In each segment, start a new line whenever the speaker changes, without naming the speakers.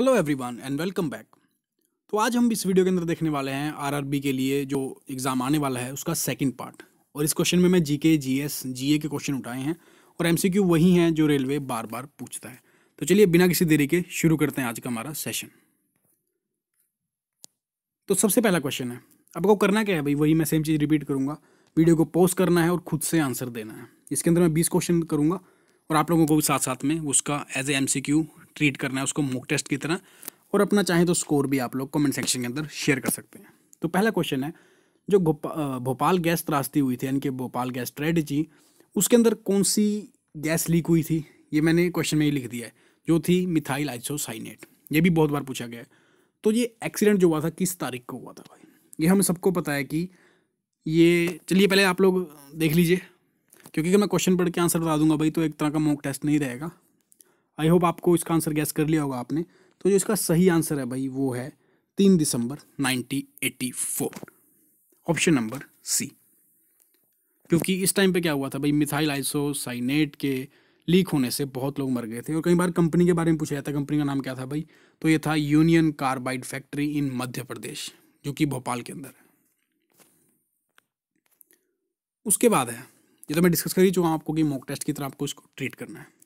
hello everyone and welcome back तो आज हम इस वीडियो के अंदर देखने वाले हैं आरआरबी के लिए जो एग्ज़ाम आने वाला है उसका सेकंड पार्ट और इस क्वेश्चन में मैं जीके जीएस जीए के क्वेश्चन उठाए हैं और एमसीक्यू वही हैं जो रेलवे बार बार पूछता है तो चलिए बिना किसी देरी के शुरू करते हैं आज का हमारा सेशन तो सबसे पहला क्वेश्चन है आपको करना क्या है भाई वही मैं सेम चीज़ रिपीट करूँगा वीडियो को पोस्ट करना है और खुद से आंसर देना है इसके अंदर मैं बीस क्वेश्चन करूँगा और आप लोगों को भी साथ साथ में उसका as a M C Q treat करना है उसको मॉक टेस्ट की तरह और अपना चाहे तो स्कोर भी आप लोग कमेंट सेक्शन के अंदर शेयर कर सकते हैं तो पहला क्वेश्चन है जो भोपाल गैस त्रासदी हुई थी यानी कि भोपाल गैस ट्रेडिजी उसके अंदर कौन सी गैस लीक हुई थी ये मैंने क्वेश्चन में ही लिख दिया है जो थी मिथाइल आइसोसाइनेट ये भी बहुत बार पूछा गया है तो ये एक्सीडेंट जो हुआ था किस तारीख को हुआ था भाई ये हमें सबको पता है कि ये चलिए पहले आप लोग देख लीजिए क्योंकि अगर मैं क्वेश्चन पढ़ के आंसर बता दूंगा भाई तो एक तरह का मॉक टेस्ट नहीं रहेगा आई होप आपको इसका आंसर गैस कर लिया होगा आपने तो जो इसका सही आंसर है भाई वो है तीन दिसंबर 1984 ऑप्शन नंबर सी क्योंकि इस टाइम पे क्या हुआ था भाई मिथाइल आइसोसाइनेट के लीक होने से बहुत लोग मर गए थे और कई बार कंपनी के बारे में पूछा जाता कंपनी का नाम क्या था भाई तो ये था Union Carbide factory in Madhya Pradesh जो कि भोपाल के अंदर है उसके बाद है ये तो मैं डिस्कस करी हूँ आपको कि मॉक टेस्ट की तरह आपको इसको ट्रीट करना है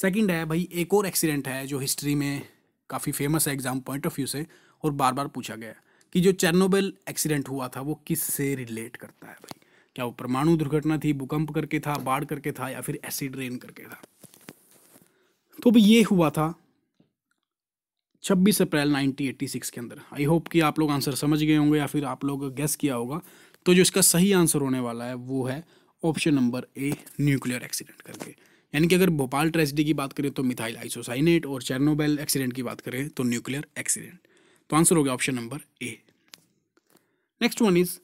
सेकंड है भाई एक और एक्सीडेंट है जो हिस्ट्री में काफ़ी फेमस है एग्ज़ाम पॉइंट ऑफ व्यू से और बार बार पूछा गया कि जो चेरनोबिल एक्सीडेंट हुआ था वो किस से रिलेट करता है भाई क्या वो परमाणु दुर्घटना थी भूकंप करके था बाढ़ करके था या फिर एसिड रेन करके था तो भी ये हुआ था 26 अप्रैल 1986 के अंदर आई होप कि आप लोग आंसर समझ गए होंगे या फिर आप लोग गैस किया होगा तो जो इसका सही आंसर होने वाला है वो है option number A nuclear accident करके यानी कि अगर भोपाल ट्रेजिडी की बात करें तो मिथाइल आइसोसाइनेट और चेरनोबेल एक्सीडेंट की बात करें तो न्यूक्लियर एक्सीडेंट तो आंसर हो गया option number A next one is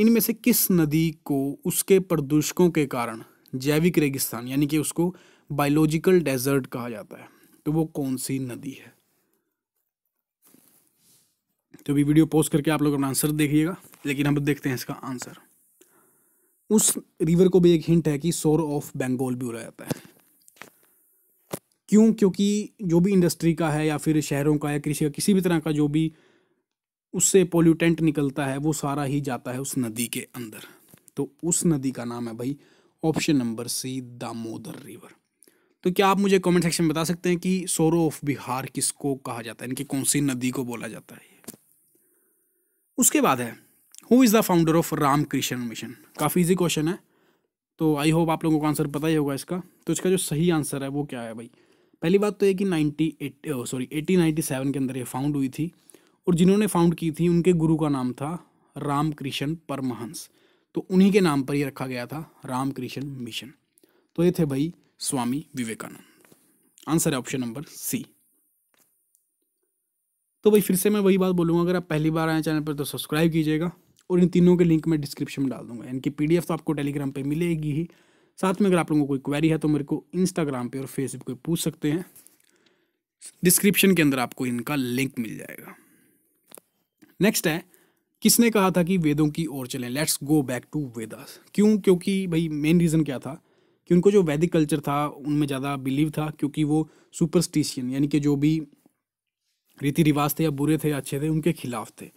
इनमें से किस नदी को उसके प्रदूषकों के कारण जैविक रेगिस्तान यानी कि उसको बायोलॉजिकल डेजर्ट कहा जाता है तो वो कौन सी नदी है तो भी वीडियो पोस्ट करके आप लोग अपना आंसर देखिएगा लेकिन हम देखते हैं इसका आंसर उस रिवर को भी एक हिंट है कि सोर ऑफ बंगाल भी बोला जाता है क्यों क्योंकि जो भी इंडस्ट्री का है या फिर शहरों का या कृषि का किसी भी तरह का जो भी उससे पोल्यूटेंट निकलता है वो सारा ही जाता है उस नदी के अंदर तो उस नदी का नाम है भाई option number C Damodar river तो क्या आप मुझे कमेंट सेक्शन में बता सकते हैं कि सोरो ऑफ बिहार किसको कहा जाता है इनकी कौन सी नदी को बोला जाता है उसके बाद है who is the founder of Ram Krishna Mission काफ़ी इजी क्वेश्चन है तो आई होप आप लोगों को आंसर पता ही होगा इसका तो इसका जो सही आंसर है वो क्या है भाई पहली बात तो ये कि ninety eight sorry eighteen ninety seven के अंदर ये फाउंड हुई थी और जिन्होंने फाउंड की थी उनके गुरु का नाम था रामकृष्ण परमहंस तो उन्हीं के नाम पर ये रखा गया था रामकृष्ण मिशन तो ये थे भाई स्वामी विवेकानंद आंसर है ऑप्शन नंबर सी तो भाई फिर से मैं वही बात बोलूँगा अगर आप पहली बार आए चैनल पर तो सब्सक्राइब कीजिएगा और इन तीनों के लिंक मैं डिस्क्रिप्शन में डाल दूंगा इनकी पी तो आपको टेलीग्राम पर मिलेगी ही साथ में अगर आप लोगों को कोई क्वेरी है तो मेरे को इंस्टाग्राम पे और फेसबुक पे पूछ सकते हैं डिस्क्रिप्शन के अंदर आपको इनका लिंक मिल जाएगा नेक्स्ट है किसने कहा था कि वेदों की ओर चलें let's go back to Vedas क्यों क्योंकि भाई मेन रीज़न क्या था कि उनको जो वैदिक कल्चर था उनमें ज़्यादा बिलीव था क्योंकि वो सुपरस्टिशियन यानी कि जो भी रीति रिवाज थे या बुरे थे या अच्छे थे उनके खिलाफ थे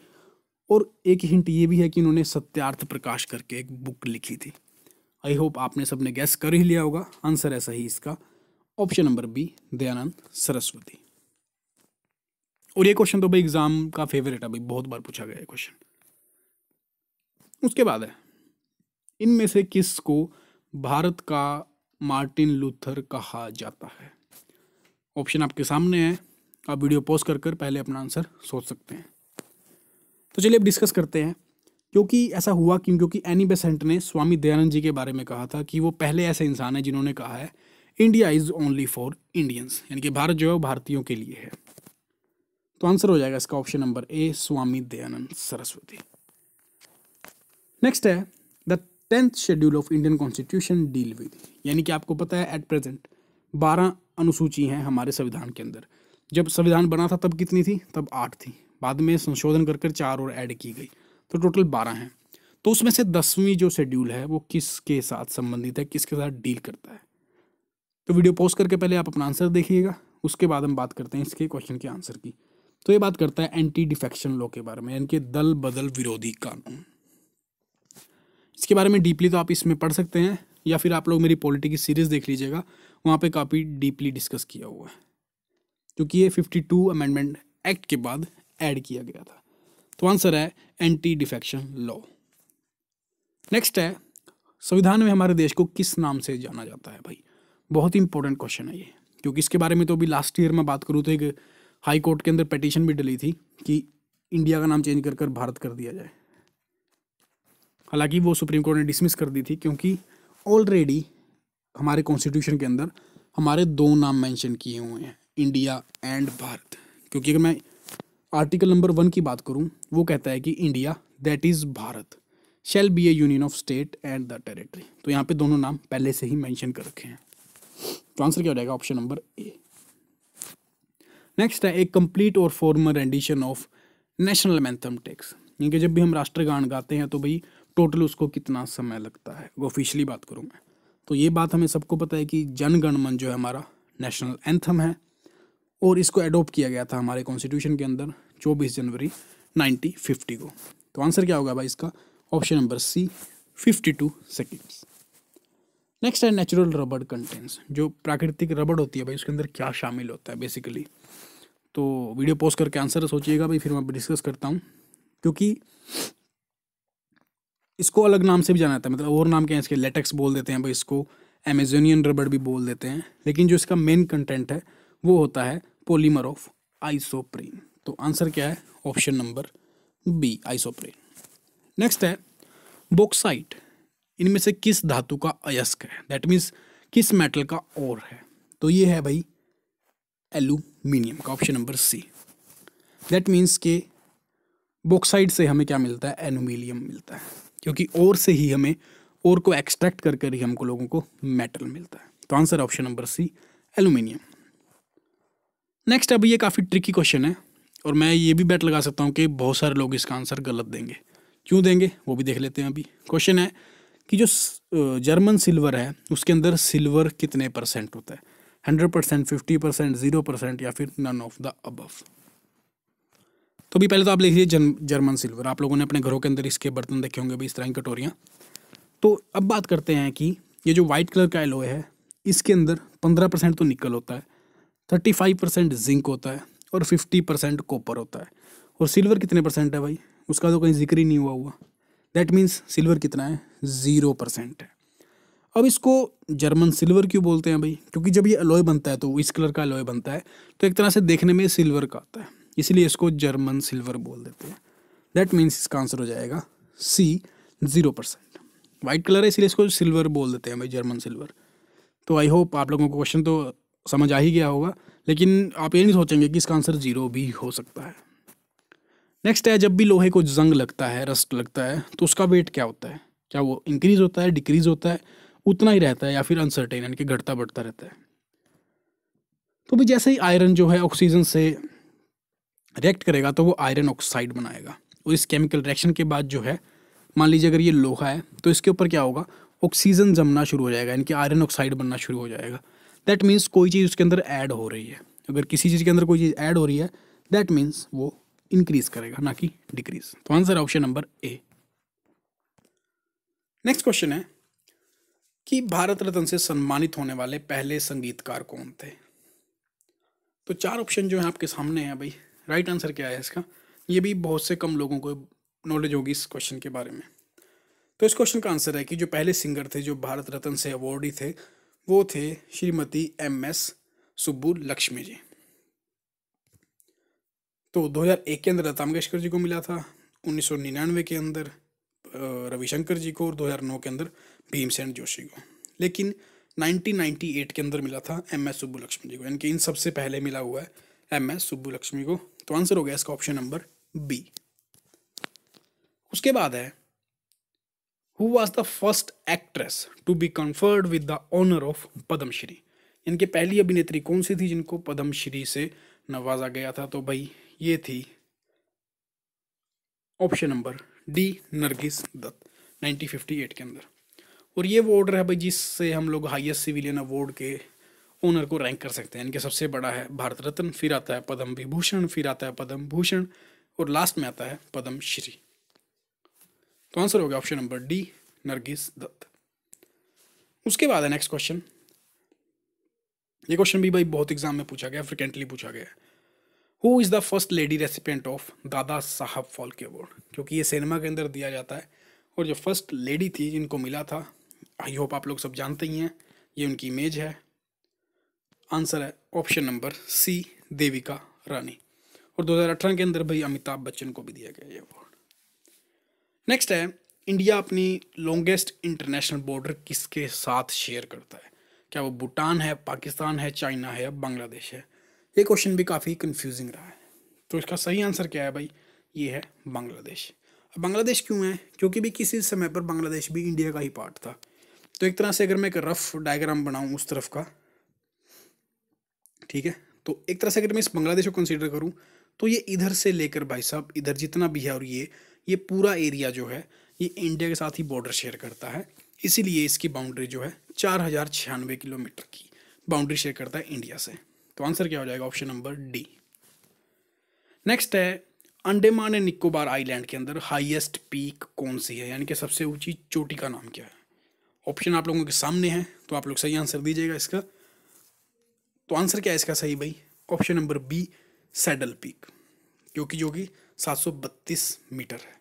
और एक हिंट ये भी है कि उन्होंने सत्यार्थ प्रकाश करके एक बुक लिखी थी आई होप आपने सबने गैस कर ही लिया होगा आंसर ऐसा ही इसका option number B Dayanand Saraswati और ये क्वेश्चन तो भाई एग्जाम का फेवरेट है भाई बहुत बार पूछा गया क्वेश्चन उसके बाद है इनमें से किस को भारत का मार्टिन लूथर कहा जाता है ऑप्शन आपके सामने है आप वीडियो पॉज कर कर पहले अपना आंसर सोच सकते हैं तो चलिए अब डिस्कस करते हैं क्योंकि ऐसा हुआ कि क्योंकि एनी बेसेंट ने स्वामी दयानंद जी के बारे में कहा था कि वो पहले ऐसे इंसान हैं जिन्होंने कहा है India is only for Indians यानी कि भारत जो है भारतीयों के लिए है तो आंसर हो जाएगा इसका option number A Swami Dayanand Saraswati next है the tenth schedule of Indian constitution deal with यानी कि आपको पता है एट प्रेजेंट बारह अनुसूची हैं हमारे संविधान के अंदर जब संविधान बना था तब कितनी थी तब आठ थी बाद में संशोधन कर कर चार और ऐड की गई तो टोटल बारह हैं तो उसमें से दसवीं जो शेड्यूल है वो किसके साथ संबंधित है किसके साथ डील करता है तो वीडियो पॉज करके पहले आप अपना आंसर देखिएगा उसके बाद हम बात करते हैं इसके क्वेश्चन के आंसर की तो ये बात करता है एंटी डिफेक्शन लॉ के बारे में यानी कि दल बदल विरोधी कानून इसके बारे में डीपली तो आप इसमें पढ़ सकते हैं या फिर आप लोग मेरी पॉलिटी की सीरीज़ देख लीजिएगा वहाँ पे काफ़ी डीपली डिस्कस किया हुआ है क्योंकि ये 52 अमेंडमेंट एक्ट के बाद ऐड किया गया था तो आंसर है एंटी डिफेक्शन लॉ नेक्स्ट है संविधान में हमारे देश को किस नाम से जाना जाता है भाई बहुत ही इंपॉर्टेंट क्वेश्चन है ये क्योंकि इसके बारे में तो अभी लास्ट ईयर में बात करूँ तो एक हाई कोर्ट के अंदर पटिशन भी डली थी कि इंडिया का नाम चेंज कर कर भारत कर दिया जाए हालांकि वो सुप्रीम कोर्ट ने डिसमिस कर दी थी क्योंकि ऑलरेडी हमारे कॉन्स्टिट्यूशन के अंदर हमारे दो नाम मेंशन किए हुए हैं इंडिया एंड भारत क्योंकि अगर मैं आर्टिकल नंबर वन की बात करूँ वो कहता है कि India that is Bharat shall be a union of state and the territory तो यहाँ पे दोनों नाम पहले से ही मेंशन कर रखे हैं तो आंसर क्या हो जाएगा ऑप्शन नंबर ए नेक्स्ट है एक कंप्लीट और formal rendition of national anthem takes यानी कि जब भी हम राष्ट्रगान गाते हैं तो भाई टोटल उसको कितना समय लगता है वो ऑफिशियली बात करूँ मैं तो ये बात हमें सबको पता है कि जनगणमन जो है हमारा नेशनल एंथम है और इसको एडोप्ट किया गया था हमारे कॉन्स्टिट्यूशन के अंदर चौबीस जनवरी फिफ्टी को तो आंसर क्या होगा भाई इसका option number C fifty two seconds next है नेचुरल रबड़ कंटेंट्स जो प्राकृतिक रबड़ होती है भाई उसके अंदर क्या शामिल होता है बेसिकली तो वीडियो पोस्ट करके आंसर सोचिएगा भाई फिर मैं डिस्कस करता हूँ क्योंकि इसको अलग नाम से भी जाना जाता है मतलब और नाम क्या है इसके लेटेक्स बोल देते हैं भाई इसको अमेजोनियन रबड़ भी बोल देते हैं लेकिन जो इसका मेन कंटेंट है वो होता है पोलीमर ऑफ आइसोप्रेन तो आंसर क्या है option number B isoprene next है बोक्साइट इनमें से किस धातु का अयस्क है दैट मीन्स किस मेटल का और है तो ये है भाई एल्यूमिनियम का option number C that means के बोक्साइड से हमें क्या मिलता है एनुमिलियम मिलता है क्योंकि और से ही हमें और को एक्सट्रैक्ट कर कर ही हमको लोगों को मेटल मिलता है तो answer option number C aluminium next अब ये काफ़ी ट्रिकी क्वेश्चन है और मैं ये भी बैट लगा सकता हूँ कि बहुत सारे लोग इसका आंसर गलत देंगे क्यों देंगे वो भी देख लेते हैं अभी क्वेश्चन है कि जो जर्मन सिल्वर है उसके अंदर सिल्वर कितने परसेंट होता है hundred percent fifty percent zero percent या फिर नन ऑफ द अबव तो भी पहले तो आप लिख लीजिए जर्मन सिल्वर आप लोगों ने अपने घरों के अंदर इसके बर्तन देखे होंगे भी इस तरह की कटोरियाँ तो अब बात करते हैं कि ये जो वाइट कलर का एलोए है इसके अंदर पंद्रह परसेंट तो निकल होता है थर्टी फाइव परसेंट जिंक होता है और फिफ्टी परसेंट कॉपर होता है और सिल्वर कितने परसेंट है भाई उसका तो कहीं जिक्र ही नहीं हुआ हुआ दैट मीन्स सिल्वर कितना है ज़ीरो परसेंट है अब इसको जर्मन सिल्वर क्यों बोलते हैं भाई क्योंकि जब ये अलॉय बनता है तो इस कलर का अलॉय बनता है तो एक तरह से देखने में सिल्वर का आता है इसलिए इसको जर्मन सिल्वर बोल देते हैं दैट मीन्स इसका आंसर हो जाएगा C zero percent white colour है इसलिए इसको सिल्वर बोल देते हैं भाई जर्मन सिल्वर तो आई होप आप लोगों को क्वेश्चन तो समझ आ ही गया होगा लेकिन आप ये नहीं सोचेंगे कि इसका आंसर जीरो भी हो सकता है नेक्स्ट है जब भी लोहे को जंग लगता है रस्ट लगता है तो उसका वेट क्या होता है क्या वो इंक्रीज होता है डिक्रीज होता है उतना ही रहता है या फिर अनसर्टेन यानी कि घटता बढ़ता रहता है तो भी जैसे ही आयरन जो है ऑक्सीजन से रिएक्ट करेगा तो वो आयरन ऑक्साइड बनाएगा और इस केमिकल रिएक्शन के बाद जो है मान लीजिए अगर ये लोहा है तो इसके ऊपर क्या होगा ऑक्सीजन जमना शुरू हो जाएगा यानी कि आयरन ऑक्साइड बनना शुरू हो जाएगा दैट मीन्स कोई चीज़ उसके अंदर ऐड हो रही है अगर किसी चीज़ के अंदर कोई चीज़ ऐड हो रही है दैट मीन्स वो इंक्रीज करेगा ना कि डिक्रीज तो answer option number A next question है कि भारत रत्न से सम्मानित होने वाले पहले संगीतकार कौन थे तो चार ऑप्शन जो है आपके सामने हैं भाई राइट आंसर क्या है इसका ये भी बहुत से कम लोगों को नॉलेज होगी इस क्वेश्चन के बारे में तो इस क्वेश्चन का आंसर है कि जो पहले सिंगर थे जो भारत रत्न से अवॉर्डी थे वो थे Shrimati M S Subbulakshmi ji तो 2001 के अंदर लता मंगेशकर जी को मिला था 1999 के अंदर रविशंकर जी को और 2009 के अंदर भीमसेन जोशी को लेकिन 1998 के अंदर मिला था M S Subbulakshmi ji को यानी कि इन सबसे पहले मिला हुआ है एम एस सुब्बू लक्ष्मी को तो आंसर हो गया इसका ऑप्शन नंबर बी उसके बाद है who was the first actress to be conferred with the honour of Padma Shri इनके पहली अभिनेत्री कौन सी थी जिनको पद्मश्री से नवाजा गया था तो भाई ये थी option number D Nargis Dutt 1958 के अंदर और ये वो ऑर्डर है भाई जिससे हम लोग हाईएस्ट सिविलियन अवार्ड के ओनर को रैंक कर सकते हैं इनके सबसे बड़ा है भारत रत्न फिर आता है पद्म विभूषण फिर आता है पद्म भूषण और लास्ट में आता है पद्मश्री तो आंसर हो गया option number D Nargis Dutt उसके बाद है नेक्स्ट क्वेश्चन ये क्वेश्चन भी भाई बहुत एग्जाम में पूछा गया फ्रिक्वेंटली पूछा गया who is the first lady recipient of Dadasaheb के अवार्ड क्योंकि ये सिनेमा के अंदर दिया जाता है और जो फर्स्ट लेडी थी जिनको मिला था आई होप आप लोग सब जानते ही हैं ये उनकी इमेज है आंसर है option number C Devika Rani और 2018 के अंदर भाई अमिताभ बच्चन को भी दिया गया ये अवार्ड नेक्स्ट है इंडिया अपनी लॉन्गेस्ट इंटरनेशनल बॉर्डर किसके साथ शेयर करता है क्या वो भूटान है पाकिस्तान है चाइना है या बांग्लादेश है ये क्वेश्चन भी काफ़ी कंफ्यूजिंग रहा है तो इसका सही आंसर क्या है भाई ये है बांग्लादेश अब बांग्लादेश क्यों है क्योंकि भी किसी समय पर बांग्लादेश भी इंडिया का ही पार्ट था तो एक तरह से अगर मैं एक रफ डायग्राम बनाऊँ उस तरफ का ठीक है तो एक तरह से अगर मैं इस बांग्लादेश को कंसिडर करूँ तो ये इधर से लेकर भाई साहब इधर जितना भी है और ये ये पूरा एरिया जो है ये इंडिया के साथ ही बॉर्डर शेयर करता है इसीलिए इसकी बाउंड्री जो है चार हज़ार छियानवे किलोमीटर की बाउंड्री शेयर करता है इंडिया से तो आंसर क्या हो जाएगा ऑप्शन नंबर डी नेक्स्ट है अंडेमान एंड निकोबार आइलैंड के अंदर हाईएस्ट पीक कौन सी है यानी कि सबसे ऊंची चोटी का नाम क्या है ऑप्शन आप लोगों के सामने है तो आप लोग सही आंसर दीजिएगा इसका तो आंसर क्या है इसका सही भाई option number B saddle peak जो कि जो कि सात मीटर है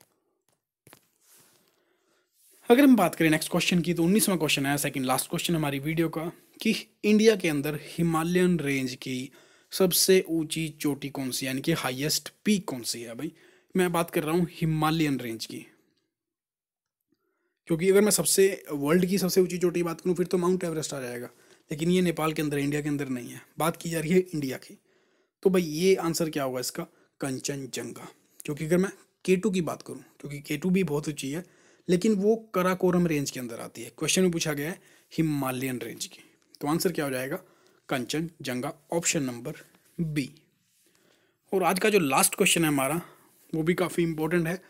अगर हम बात करें नेक्स्ट क्वेश्चन की तो उन्नीसवा क्वेश्चन है सेकंड लास्ट क्वेश्चन हमारी वीडियो का कि इंडिया के अंदर हिमालयन रेंज की सबसे ऊंची चोटी कौन सी यानी कि हाईएस्ट पीक कौन सी है भाई मैं बात कर रहा हूँ हिमालयन रेंज की क्योंकि अगर मैं सबसे वर्ल्ड की सबसे ऊंची चोटी बात करूँ फिर तो माउंट एवरेस्ट आ जाएगा लेकिन ये नेपाल के अंदर इंडिया के अंदर नहीं है बात की जा रही है इंडिया की तो भाई ये आंसर क्या होगा इसका कंचनजंगा क्योंकि अगर मैं के टू की बात करूँ क्योंकि के टू भी बहुत ऊँची है लेकिन वो कराकोरम रेंज के अंदर आती है क्वेश्चन में पूछा गया है हिमालयन रेंज की तो आंसर क्या हो जाएगा Kanchenjunga option number B और आज का जो लास्ट क्वेश्चन है हमारा वो भी काफ़ी इम्पोर्टेंट है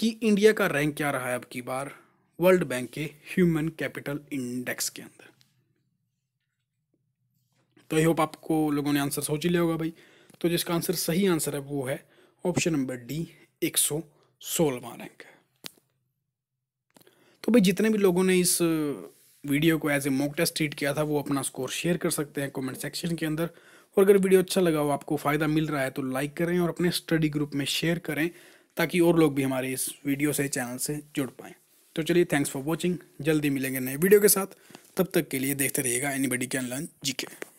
कि इंडिया का रैंक क्या रहा है अब की बार वर्ल्ड बैंक के ह्यूमन कैपिटल इंडेक्स के अंदर तो आई होप आपको लोगों ने आंसर सोच ही लिया होगा भाई तो जिसका आंसर सही आंसर है वो है ऑप्शन नंबर डी एक सौ सोलहवा रैंक तो भाई जितने भी लोगों ने इस वीडियो को as a mock test treat किया था वो अपना स्कोर शेयर कर सकते हैं कमेंट सेक्शन के अंदर और अगर वीडियो अच्छा लगा हो आपको फ़ायदा मिल रहा है तो लाइक करें और अपने स्टडी ग्रुप में शेयर करें ताकि और लोग भी हमारे इस वीडियो से चैनल से जुड़ पाएँ तो चलिए थैंक्स फॉर वॉचिंग जल्दी मिलेंगे नए वीडियो के साथ तब तक के लिए देखते रहिएगा एनी बडी कैन लर्न जी के